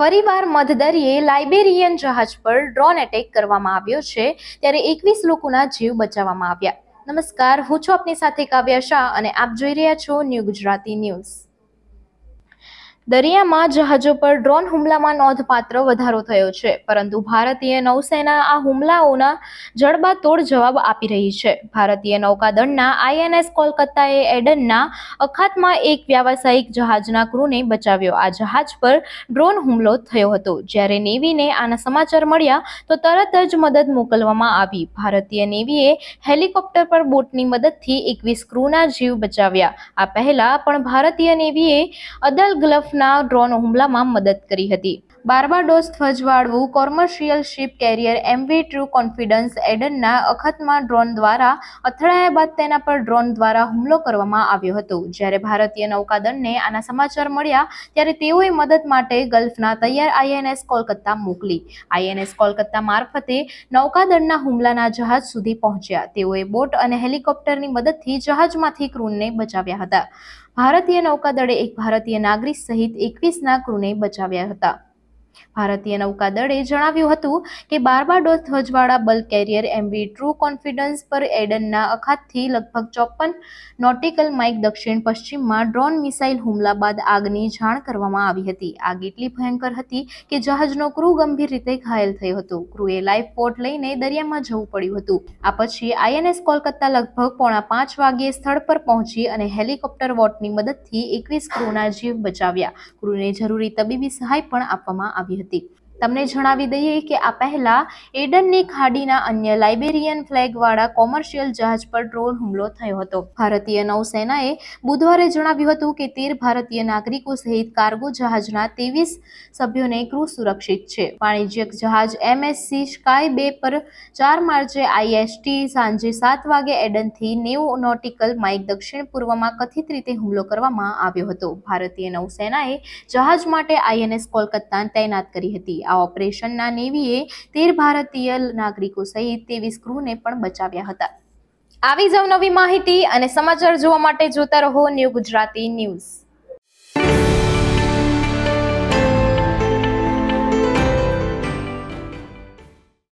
ફરીવાર મધદરિયે લાઇબેરિયન જહાજ પર ડ્રોન એટેક કરવામાં આવ્યો છે ત્યારે એકવીસ લોકોના જીવ બચાવવામાં આવ્યા નમસ્કાર હું છું આપની સાથે કાવ્યા શાહ અને આપ જોઈ રહ્યા છો ન્યૂ ગુજરાતી ન્યૂઝ દરિયામાં જહાજો પર ડ્રોન હુમલામાં નોંધપાત્ર વધારો થયો છે પરંતુ ભારતીય નૌસેના આ હુમલાઓના જડબાતોડ જવાબ આપી રહી છે ભારતીય નૌકાદળના આઈએનએસ કોલકાતાએ એડનના અખાતમાં એક વ્યાવસાયિક જહાજના ક્રૂને બચાવ્યો આ જહાજ પર ડ્રોન હુમલો થયો હતો જ્યારે નેવીને આના સમાચાર મળ્યા તો તરત જ મદદ મોકલવામાં આવી ભારતીય નેવીએ હેલિકોપ્ટર પર બોટની મદદથી એકવીસ ક્રૂના જીવ બચાવ્યા આ પહેલા પણ ભારતીય નેવીએ અદલ ગ્લફ તરફના ડ્રોન હુમલામાં મદદ કરી હતી બાર્બાડોસ ધ્વજવાળવું commercial ship carrier MV True Confidence એડનના અખતમાં ડ્રોન દ્વારા અથડાયા બાદ તેના પર ડ્રોન દ્વારા હુમલો કરવામાં આવ્યો હતો જ્યારે ભારતીય નૌકાદળને આના સમાચાર મળ્યા ત્યારે તેઓએ મદદ માટે ગલ્ફના તૈયાર આઈએનએસ કોલકાતા મોકલી આઈએનએસ કોલકાતા મારફતે નૌકાદળના હુમલાના જહાજ સુધી પહોંચ્યા તેઓએ બોટ અને હેલિકોપ્ટરની મદદથી જહાજમાંથી ક્રૂનને બચાવ્યા હતા ભારતીય નૌકાદળે એક ભારતીય નાગરિક સહિત એકવીસના ક્રૂને બચાવ્યા હતા ભારતીય નૌકાદળે જણાવ્યું હતું કે બાર્બાડોસ ધ્વજવાળા bulk carrier MV True Confidence પર એડનના અખાતથી લગભગ ચોપન નોટિકલ માઇક દક્ષિણ પશ્ચિમમાં ડ્રોન મિસાઇલ હુમલા બાદ આગની જાણ કરવામાં આવી હતી આગ એટલી ભયંકર હતી કે જહાજનો ક્રુ ગંભીર રીતે ઘાયલ થયો હતો ક્રુએ લાઇફ પોર્ટ લઈને દરિયામાં જવું પડ્યું હતું આ પછી આઈએનએસ કોલકાતા લગભગ પોણા પાંચ વાગ્યે સ્થળ પર પહોંચી અને હેલિકોપ્ટર વોટની મદદથી એકવીસ ક્રૂના જીવ બચાવ્યા ક્રુને જરૂરી તબીબી સહાય પણ આપવામાં આવી આવી હતી તમને જણાવી દઈએ કે આ પહેલાં એડનની ખાડીના અન્ય લાઇબેરિયન ફ્લેગવાળા કોમર્શિયલ જહાજ પર ડ્રોન હુમલો થયો હતો ભારતીય નૌસેનાએ બુધવારે જણાવ્યું હતું કે તેર ભારતીય નાગરિકો સહિત કાર્ગો જહાજના ત્રેવીસ સભ્યોને ક્રૂ સુરક્ષિત છે વાણિજ્યક જહાજ એમએસસી સ્કાય બે પર ચાર માર્ચે આઈએસટી સાંજે સાત વાગે એડનથી નેવું નોટિકલ માઇલ દક્ષિણ પૂર્વમાં કથિત રીતે હુમલો કરવામાં આવ્યો હતો ભારતીય નૌસેનાએ જહાજ માટે આઈએનએસ કોલકાતા તૈનાત કરી હતી આ ઓપરેશનના નેવીએ તેર ભારતીય નાગરિકો સહિત તેવીસ ક્રૂને પણ બચાવ્યા હતા આવી જ નવી માહિતી અને સમાચાર જોવા માટે જોતા રહો ન્યૂ ગુજરાતી ન્યૂઝ